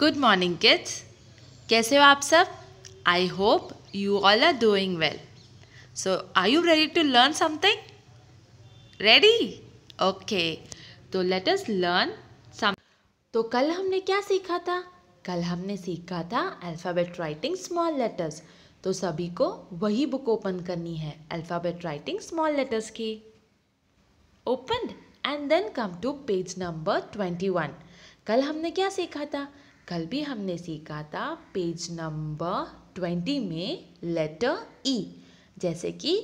Good morning kids कैसे हो आप सब I hope you all are doing well so are you ready to learn something ready okay तो let us learn some तो कल हमने क्या सीखा था कल हमने सीखा था अल्फ़ाबेट राइटिंग स्मॉल लेटर्स तो सभी को वही बुक ओपन करनी है अल्फ़ाबेट राइटिंग स्मॉल लेटर्स की open and then come to page number twenty one कल हमने क्या सीखा था कल भी हमने सीखा था पेज नंबर ट्वेंटी में लेटर ई e, जैसे कि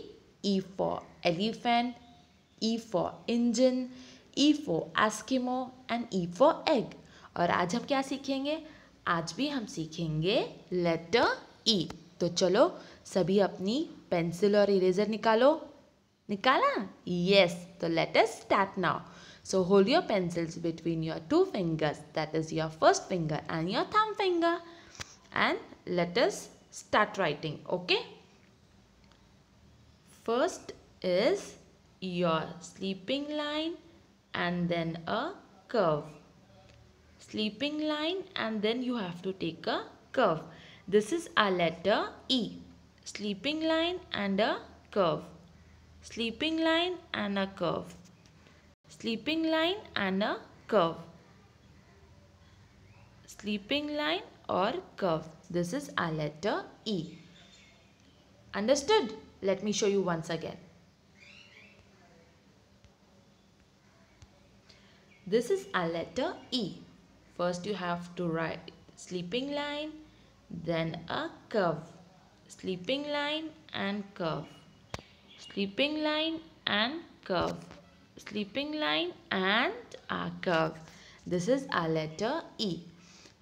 E for elephant E for engine E for Eskimo and E for egg और आज हम क्या सीखेंगे आज भी हम सीखेंगे लेटर ई e. तो चलो सभी अपनी पेंसिल और इरेजर निकालो निकाला यस yes. तो letter start now So hold your pencils between your two fingers that is your first finger and your thumb finger and let us start writing okay. First is your sleeping line and then a curve. Sleeping line and then you have to take a curve. This is a letter E. Sleeping line and a curve. Sleeping line and a curve sleeping line and a curve. Sleeping line or curve. This is a letter E. Understood? Let me show you once again. This is a letter E. First you have to write sleeping line, then a curve. Sleeping line and curve. Sleeping line and curve. Sleeping line and a curve this is a letter E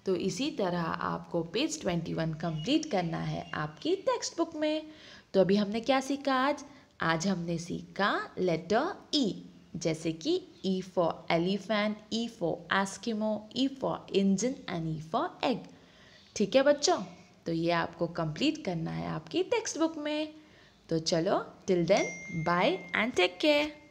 तो इसी तरह आपको page twenty one complete करना है आपकी text book में तो अभी हमने क्या सीखा आज आज हमने सीखा लेटर ई e, जैसे कि E for elephant E for Eskimo E for engine and E for egg ठीक है बच्चों तो ये आपको कंप्लीट करना है आपकी टेक्स्ट बुक में तो चलो till then bye and take care